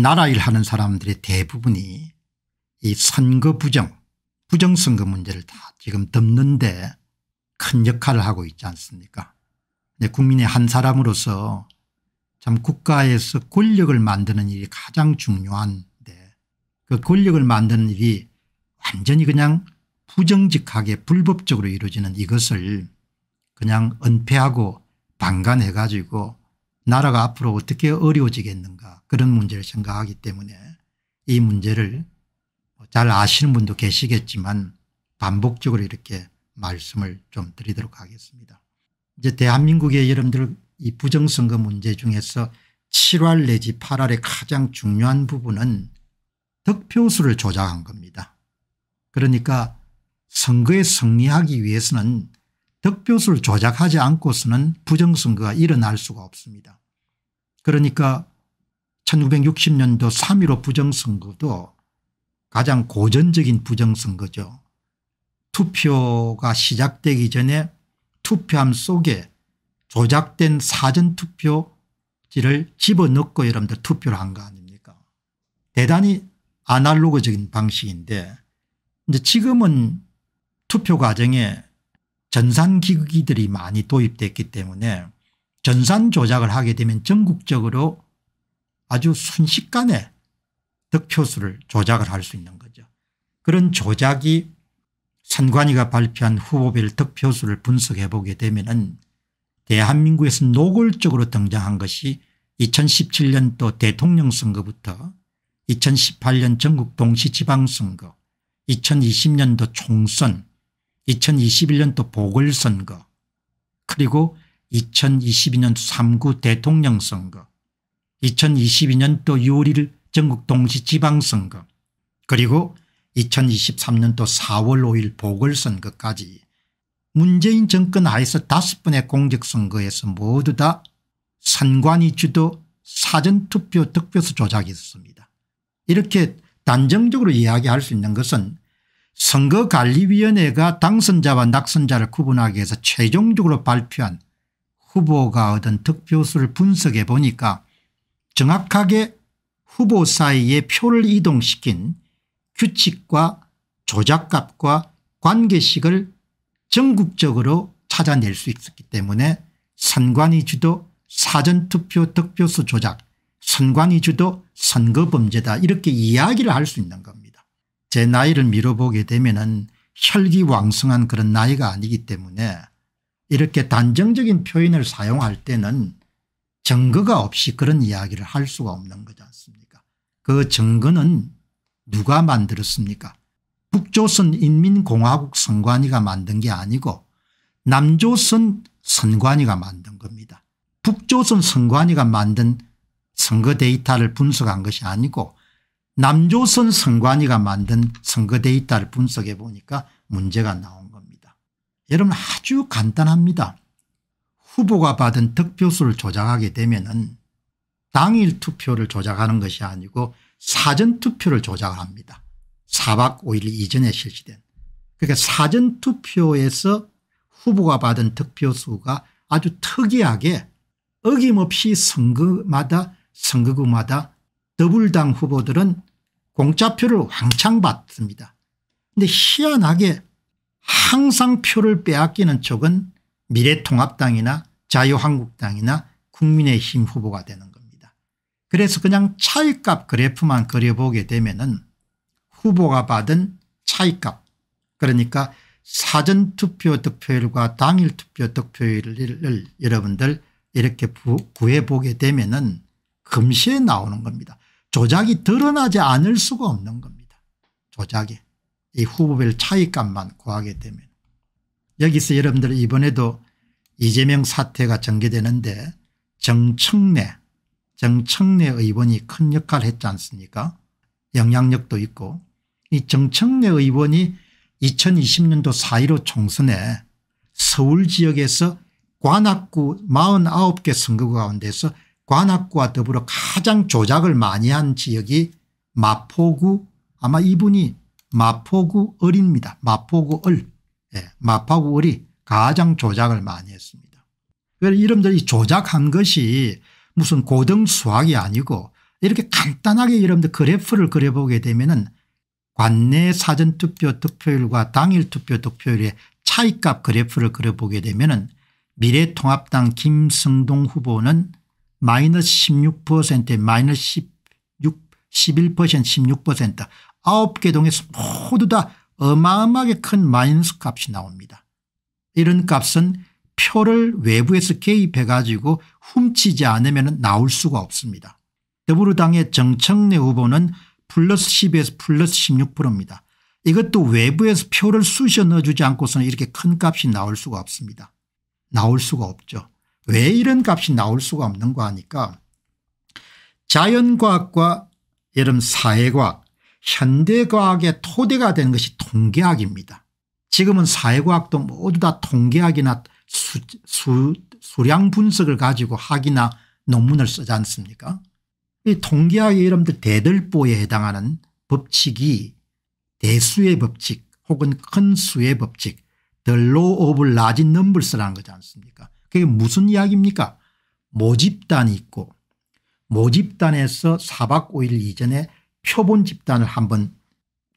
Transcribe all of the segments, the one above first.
나라 일하는 사람들의 대부분이 이 선거 부정 부정선거 문제를 다 지금 덮는데 큰 역할을 하고 있지 않습니까 국민의 한 사람으로서 참 국가에서 권력을 만드는 일이 가장 중요한데 그 권력을 만드는 일이 완전히 그냥 부정직하게 불법적으로 이루어지는 이것을 그냥 은폐하고 방관해 가지고 나라가 앞으로 어떻게 어려워지겠는가 그런 문제를 생각하기 때문에 이 문제를 뭐 잘 아시는 분도 계시겠지만 반복적으로 이렇게 말씀을 좀 드리도록 하겠습니다. 이제 대한민국의 여러분들 이 부정선거 문제 중에서 7월 내지 8월의 가장 중요한 부분은 득표수를 조작한 겁니다. 그러니까 선거에 승리하기 위해서는 득표수를 조작하지 않고서는 부정선거가 일어날 수가 없습니다. 그러니까 1960년도 3.15 부정선거도 가장 고전적인 부정선거죠. 투표가 시작되기 전에 투표함 속에 조작된 사전투표지를 집어넣고 여러분들 투표를 한 거 아닙니까 대단히 아날로그적인 방식인데 이제 지금은 투표 과정에 전산기기들이 많이 도입됐기 때문에 전산 조작을 하게 되면 전국적으로 아주 순식간에 득표수를 조작을 할 수 있는 거죠. 그런 조작이 선관위가 발표한 후보별 득표수를 분석해 보게 되면 은 대한민국에서 노골적으로 등장한 것이 2017년도 대통령 선거부터 2018년 전국 동시지방선거 2020년도 총선 2021년도 보궐선거 그리고 2022년 3구 대통령 선거 2022년도 6월 1일 전국 동시 지방선거 그리고 2023년도 4월 5일 보궐선거까지 문재인 정권 하에서 다섯 번의 공직선거에서 모두 다 선관위 주도 사전투표 득표수 조작이 있었습니다. 이렇게 단정적으로 이야기할 수 있는 것은 선거관리위원회가 당선자와 낙선자를 구분하기 위해서 최종적으로 발표한 후보가 얻은 득표수를 분석해 보니까 정확하게 후보 사이에 표를 이동시킨 규칙과 조작값과 관계식을 전국적으로 찾아낼 수 있었기 때문에 선관위 주도 사전투표 득표수 조작 선관위 주도 선거범죄다 이렇게 이야기를 할 수 있는 겁니다. 제 나이를 미뤄보게 되면은 혈기왕성한 그런 나이가 아니기 때문에 이렇게 단정적인 표현을 사용할 때는 증거가 없이 그런 이야기를 할 수가 없는 거지 않습니까 그 증거는 누가 만들었습니까 북조선 인민공화국 선관위가 만든 게 아니고 남조선 선관위가 만든 겁니다. 북조선 선관위가 만든 선거 데이터를 분석한 것이 아니고 남조선 선관위가 만든 선거 데이터를 분석해 보니까 문제가 나온 겁니다. 여러분 아주 간단합니다. 후보가 받은 득표수를 조작하게 되면 은 당일 투표를 조작하는 것이 아니고 사전투표를 조작합니다. 4박 5일 이전에 실시된. 그러니까 사전투표에서 후보가 받은 득표수가 아주 특이하게 어김없이 선거마다 선거구마다 더불당 후보들은 공짜표를 왕창 받습니다. 근데 희한하게 항상 표를 빼앗기는 쪽은 미래통합당이나 자유한국당이나 국민의힘 후보가 되는 겁니다. 그래서 그냥 차이값 그래프만 그려보게 되면 은 후보가 받은 차이값 그러니까 사전투표 득표율과 당일투표 득표율을 여러분들 이렇게 구해보게 되면 은 금시에 나오는 겁니다. 조작이 드러나지 않을 수가 없는 겁니다. 조작에. 이 후보별 차이값만 구하게 되면. 여기서 여러분들 이번에도 이재명 사태가 전개되는데 정청래 정청래 의원이 큰 역할을 했지 않습니까 영향력도 있고 이 정청래 의원이 2020년도 4.15 총선에 서울 지역에서 관악구 49개 선거 가운데서 관악구와 더불어 가장 조작을 많이 한 지역이 마포구 아마 이분이 마포구 을입니다. 마포구 을. 예, 마포구 을이 가장 조작을 많이 했습니다. 이름들이 조작한 것이 무슨 고등 수학이 아니고 이렇게 간단하게 여러분들 그래프를 그려보게 되면은 관내 사전투표 득표율과 당일 투표 득표율의 차이값 그래프를 그려보게 되면은 미래통합당 김승동 후보는 마이너스 1 6 마이너스 16, 11% 16% 9개 동에서 모두 다 어마어마하게 큰 마이너스 값이 나옵니다. 이런 값은 표를 외부에서 개입해 가지고 훔치지 않으면 나올 수가 없습니다. 더불어당의 정청래 후보는 플러스 10에서 플러스 16%입니다. 이것도 외부에서 표를 쑤셔 넣어주지 않고서는 이렇게 큰 값이 나올 수가 없습니다. 나올 수가 없죠. 왜 이런 값이 나올 수가 없는가 하니까 자연과학과 예를 사회과학 현대과학의 토대가 되는 것이 통계학입니다. 지금은 사회과학도 모두 다 통계학이나 수, 수, 수량 분석을 가지고 학이나 논문을 쓰지 않습니까 이 통계학의 여러분들 대들보에 해당하는 법칙이 대수의 법칙 혹은 큰 수의 법칙 the law of large numbers라는 거지 않습니까 그게 무슨 이야기입니까 모집단이 있고 모집단에서 4박 5일 이전에 표본 집단을 한번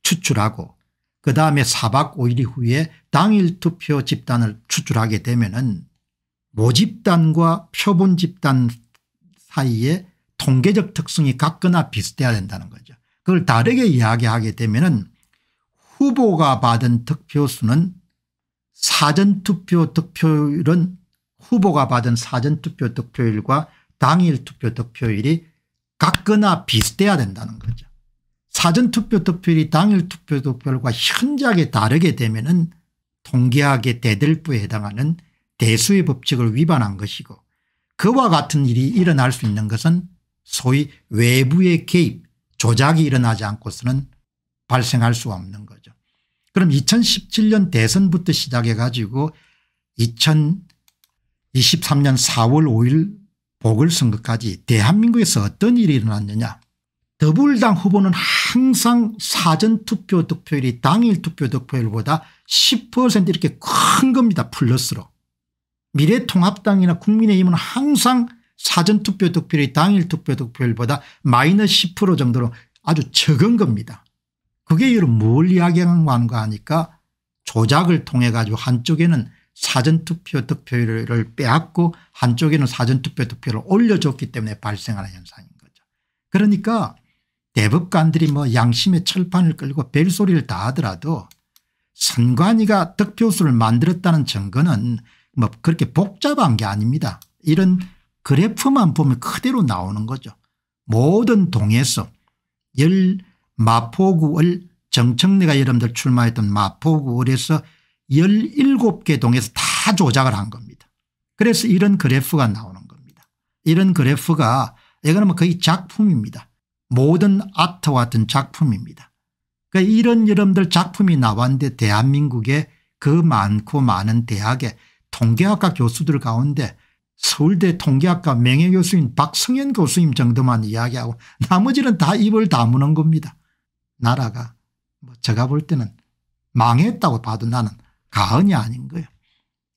추출하고 그다음에 4박 5일 후에 당일 투표 집단을 추출하게 되면 은 모집단과 표본 집단 사이에 통계적 특성이 같거나 비슷해야 된다는 거죠. 그걸 다르게 이야기하게 되면 은 후보가 받은 득표수는 사전투표 득표율은 후보가 받은 사전투표 득표율과 당일 투표 득표율이 같거나 비슷해야 된다는 거죠. 사전투표 득표율이 당일 투표 득표율과 현저하게 다르게 되면 은 통계학의 대들부에 해당하는 대수의 법칙을 위반한 것이고 그와 같은 일이 일어날 수 있는 것은 소위 외부의 개입 조작이 일어나지 않고서는 발생할 수 없는 거죠. 그럼 2017년 대선부터 시작해 가지고 2000 23년 4월 5일 보궐선거까지 대한민국에서 어떤 일이 일어났느냐 더불당 후보는 항상 사전투표 득표율이 당일 투표 득표율보다 10% 이렇게 큰 겁니다. 플러스로. 미래통합당이나 국민의힘은 항상 사전투표 득표율이 당일 투표 득표율보다 마이너스 10% 정도로 아주 적은 겁니다. 그게 이런 뭘 이야기하는 거 하니까 조작을 통해 가지고 한쪽에는 사전투표 득표율을 빼앗고 한쪽에는 사전투표 득표율을 올려줬기 때문에 발생하는 현상인 거죠. 그러니까 대법관들이 뭐 양심의 철판을 끌고 벨소리를 다 하더라도 선관위가 득표수를 만들었다는 증거는 뭐 그렇게 복잡한 게 아닙니다. 이런 그래프만 보면 그대로 나오는 거죠. 모든 동에서 열 마포구을 정청래가 여러분들 출마했던 마포구을에서 17개 동에서 다 조작을 한 겁니다. 그래서 이런 그래프가 나오는 겁니다. 이런 그래프가 이거는 뭐 거의 작품입니다. 모든 아트와 같은 작품입니다. 그러니까 이런 여러분들 작품이 나왔는데 대한민국에그 많고 많은 대학의 통계학과 교수들 가운데 서울대 통계학과 명예교수인 박성현 교수님 정도만 이야기하고 나머지는 다 입을 다무는 겁니다. 나라가 뭐 제가 볼 때는 망했다고 봐도 나는 가언이 아닌 거예요.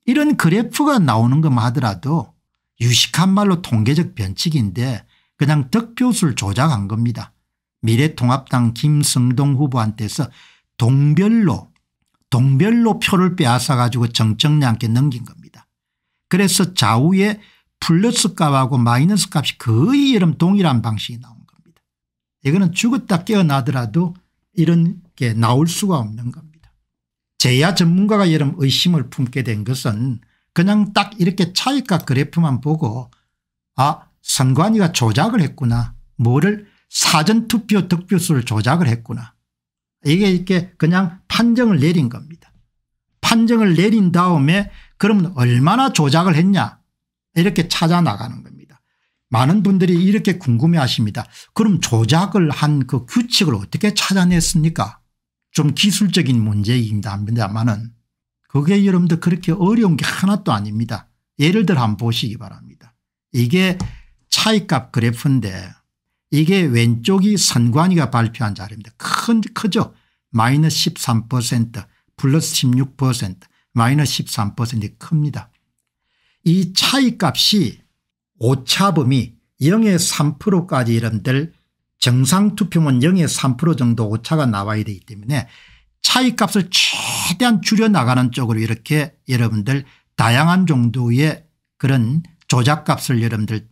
이런 그래프가 나오는 것만 하더라도 유식한 말로 통계적 변칙인데 그냥 득표수를 조작한 겁니다. 미래통합당 김성동 후보한테서 동별로 동별로 표를 빼앗아 가지고 정정리 않게 넘긴 겁니다. 그래서 좌우에 플러스 값하고 마이너스 값이 거의 이런 동일한 방식이 나온 겁니다. 이거는 죽었다 깨어나더라도 이런 게 나올 수가 없는 겁니다. 제야 전문가가 이런 의심을 품게 된 것은 그냥 딱 이렇게 차익과 그래프만 보고 아 선관위가 조작을 했구나 뭐를 사전투표 득표수를 조작을 했구나 이게 이렇게 그냥 판정을 내린 겁니다. 판정을 내린 다음에 그러면 얼마나 조작을 했냐 이렇게 찾아 나가는 겁니다. 많은 분들이 이렇게 궁금해 하십니다. 그럼 조작을 한 그 규칙을 어떻게 찾아냈습니까 좀 기술적인 문제입니다만은 그게 여러분들 그렇게 어려운 게 하나도 아닙니다. 예를 들어 한번 보시기 바랍니다. 이게 차이값 그래프인데 이게 왼쪽이 선관위가 발표한 자료입니다. 큰, 크죠. 마이너스 13% 플러스 16% 마이너스 13% 큽니다. 이 차이값이 오차범위 0에 3%까지 여러분들 정상 투표면 0에3% 정도 오차가 나와야 되기 때문에 차이값을 최대한 줄여나가는 쪽으로 이렇게 여러분들 다양한 정도의 그런 조작값을 여러분들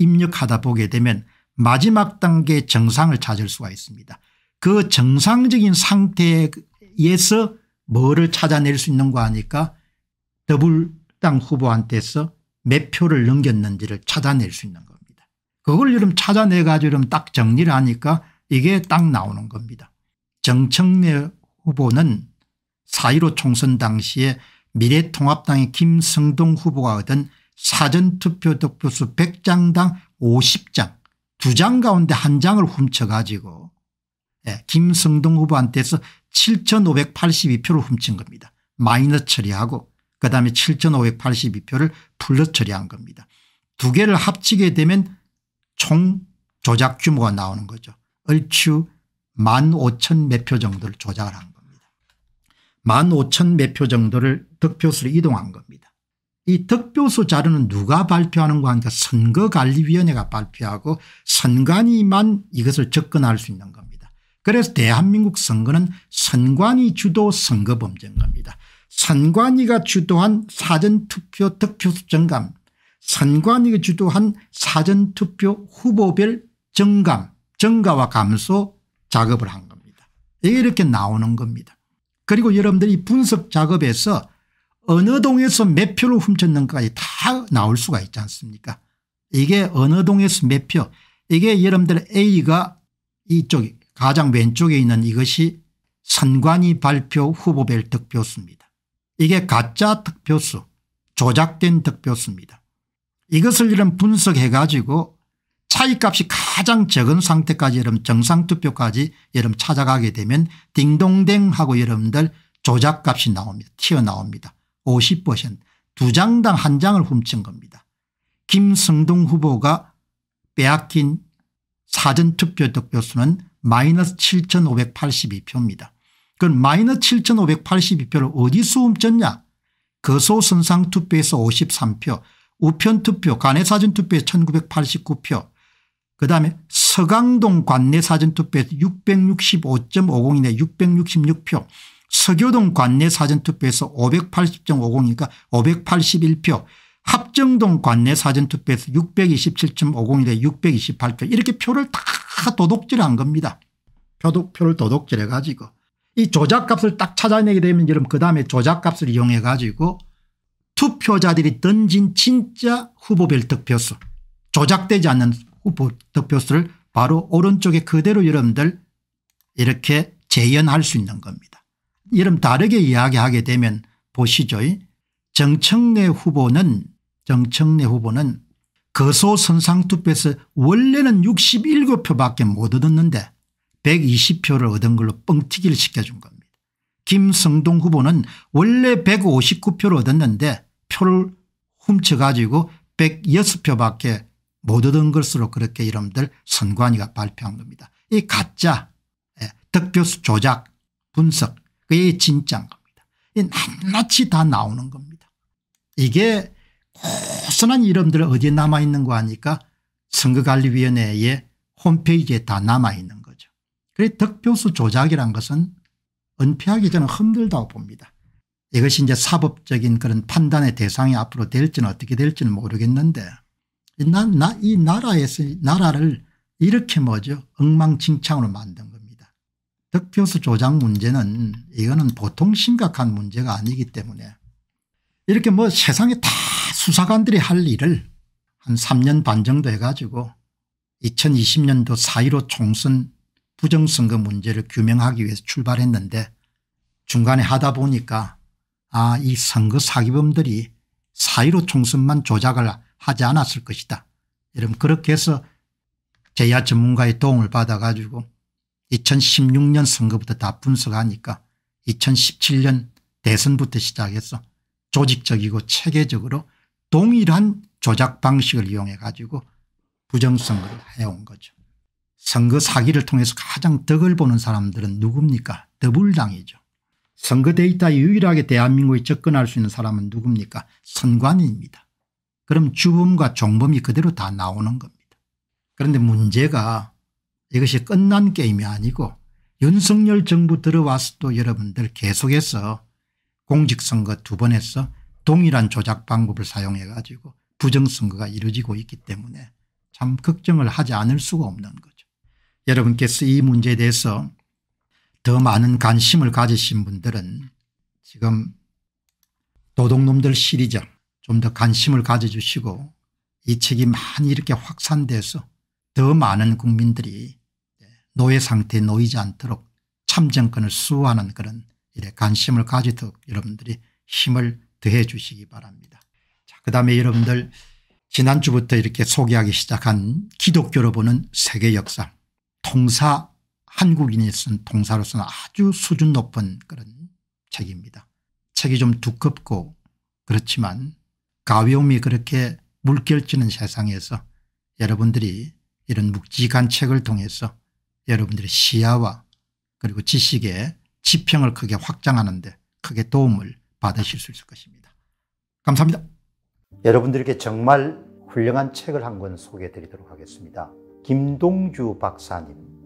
입력하다 보게 되면 마지막 단계 정상을 찾을 수가 있습니다. 그 정상적인 상태에서 뭐를 찾아낼 수있는거아니까더블당 후보한테서 몇 표를 넘겼는지를 찾아낼 수 있는 거 그걸 이름 찾아내 가지고 이름 딱 정리를 하니까 이게 딱 나오는 겁니다. 정청래 후보는 4.15 총선 당시에 미래통합당의 김성동 후보가 얻은 사전투표 득표수 100장당 50장 2장 가운데 1장을 훔쳐가지고 예, 김성동 후보한테서 7582표를 훔친 겁니다. 마이너 처리하고 그다음에 7582표를 불러 처리한 겁니다. 두 개를 합치게 되면 총 조작 규모가 나오는 거죠. 얼추 만 5천 몇 표 정도를 조작을 한 겁니다. 만 5천 몇 표 정도를 득표수로 이동한 겁니다. 이 득표수 자료는 누가 발표하는가 하니까 선거관리위원회가 발표하고 선관위만 이것을 접근할 수 있는 겁니다. 그래서 대한민국 선거는 선관위 주도 선거범죄인 겁니다. 선관위가 주도한 사전투표 득표수 증감 선관위가 주도한 사전투표 후보별 정감 증가와 감소 작업을 한 겁니다. 이렇게 나오는 겁니다. 그리고 여러분들이 분석 작업에서 어느 동에서 몇 표를 훔쳤는가까지 다 나올 수가 있지 않습니까 이게 어느 동에서 몇 표 이게 여러분들 A가 이쪽 가장 왼쪽에 있는 이것이 선관위 발표 후보별 득표수입니다. 이게 가짜 득표수 조작된 득표수입니다. 이것을 이런 분석해가지고 차이값이 가장 적은 상태까지 여러분 정상투표까지 여러분 찾아가게 되면 딩동댕 하고 여러분들 조작값이 나옵니다. 튀어나옵니다. 50%두 장당 한 장을 훔친 겁니다. 김성동 후보가 빼앗긴 사전투표 득표수는 마이너스 7582표입니다. 그 마이너스 7582표를 어디서 훔쳤냐 거소선상투표에서 53표 우편투표 관내사전투표에 1989표 그다음에 서강동 관내사전투표에 서 665.50이네 666표 서교동 관내사전투표에서 580.50이니까 581표 합정동 관내사전투표에서 627.50이래 628표 이렇게 표를 다 도둑질한 겁니다. 표 표를 도둑질해 가지고 이 조작값을 딱 찾아내게 되면 여러분 그 다음에 조작값을 이용해 가지고 투표자들이 던진 진짜 후보별 득표수 조작되지 않는 후보 득표수를 바로 오른쪽에 그대로 여러분들 이렇게 재현할 수 있는 겁니다. 여러분 다르게 이야기하게 되면 보시죠. 정청래 후보는 정청래 후보는 거소 선상투표에서 원래는 67표밖에 못 얻었는데 120표를 얻은 걸로 뻥튀기를 시켜준 겁니다. 김성동 후보는 원래 159표를 얻었는데 표를 훔쳐가지고 106표밖에 못 얻은 것으로 그렇게 이름들 선관위가 발표한 겁니다. 이 가짜 예, 득표 조작 분석 그게 진짜인 겁니다. 이 낱낱이 다 나오는 겁니다. 이게 고스란 이름들 어디에 남아있는 거 아니까 선거관리위원회의 홈페이지에 다 남아있는 거죠. 그래 득표수 조작이란 것은 은폐하기 저는 힘들다고 봅니다. 이것이 이제 사법적인 그런 판단의 대상이 앞으로 될지는 어떻게 될지는 모르겠는데 나, 나, 이 나라에서 나라를 이렇게 뭐죠 엉망진창으로 만든 겁니다. 득표수 조작 문제는 이거는 보통 심각한 문제가 아니기 때문에 이렇게 뭐 세상에 다 수사관들이 할 일을 한 3년 반 정도 해가지고 2020년도 4.15 총선 부정선거 문제를 규명하기 위해서 출발했는데 중간에 하다 보니까 아이 선거 사기범들이 사1로 총선만 조작을 하지 않았을 것이다. 여러분 그렇게 해서 제야 전문가의 도움을 받아 가지고 2016년 선거부터 다 분석하니까 2017년 대선부터 시작해서 조직적이고 체계적으로 동일한 조작 방식을 이용해 가지고 부정선거를 해온 거죠. 선거 사기를 통해서 가장 덕을 보는 사람들은 누굽니까 더불당이죠. 선거 데이터 유일하게 대한민국에 접근할 수 있는 사람은 누굽니까 선관위입니다. 그럼 주범과 종범이 그대로 다 나오는 겁니다. 그런데 문제가 이것이 끝난 게임이 아니고 윤석열 정부 들어와서도 여러분들 계속해서 공직선거 두번 해서 동일한 조작 방법을 사용해 가지고 부정선거가 이루어지고 있기 때문에 참 걱정을 하지 않을 수가 없는 거죠. 여러분께서 이 문제에 대해서 더 많은 관심을 가지신 분들은 지금 도둑놈들 시리즈 좀 더 관심을 가져주시고 이 책이 많이 이렇게 확산돼서 더 많은 국민들이 노예 상태에 놓이지 않도록 참정권을 수호하는 그런 일에 관심을 가지도록 여러분들이 힘을 더해 주시기 바랍니다. 자, 그 다음에 여러분들 지난주부터 이렇게 소개하기 시작한 기독교로 보는 세계 역사 통사 한국인이 쓴 동사로서는 아주 수준 높은 그런 책입니다. 책이 좀 두껍고 그렇지만 가벼움이 그렇게 물결치는 세상에서 여러분들이 이런 묵직한 책을 통해서 여러분들의 시야와 그리고 지식의 지평을 크게 확장하는 데 크게 도움을 받으실 수 있을 것입니다. 감사합니다. 여러분들에게 정말 훌륭한 책을 한 권 소개해 드리도록 하겠습니다. 김동주 박사님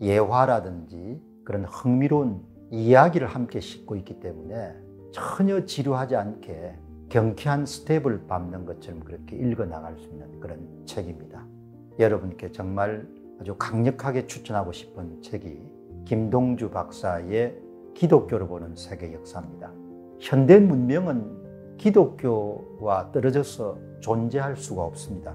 예화라든지 그런 흥미로운 이야기를 함께 싣고 있기 때문에 전혀 지루하지 않게 경쾌한 스텝을 밟는 것처럼 그렇게 읽어 나갈 수 있는 그런 책입니다. 여러분께 정말 아주 강력하게 추천하고 싶은 책이 김동주 박사의 기독교를 보는 세계 역사입니다. 현대 문명은 기독교와 떨어져서 존재할 수가 없습니다.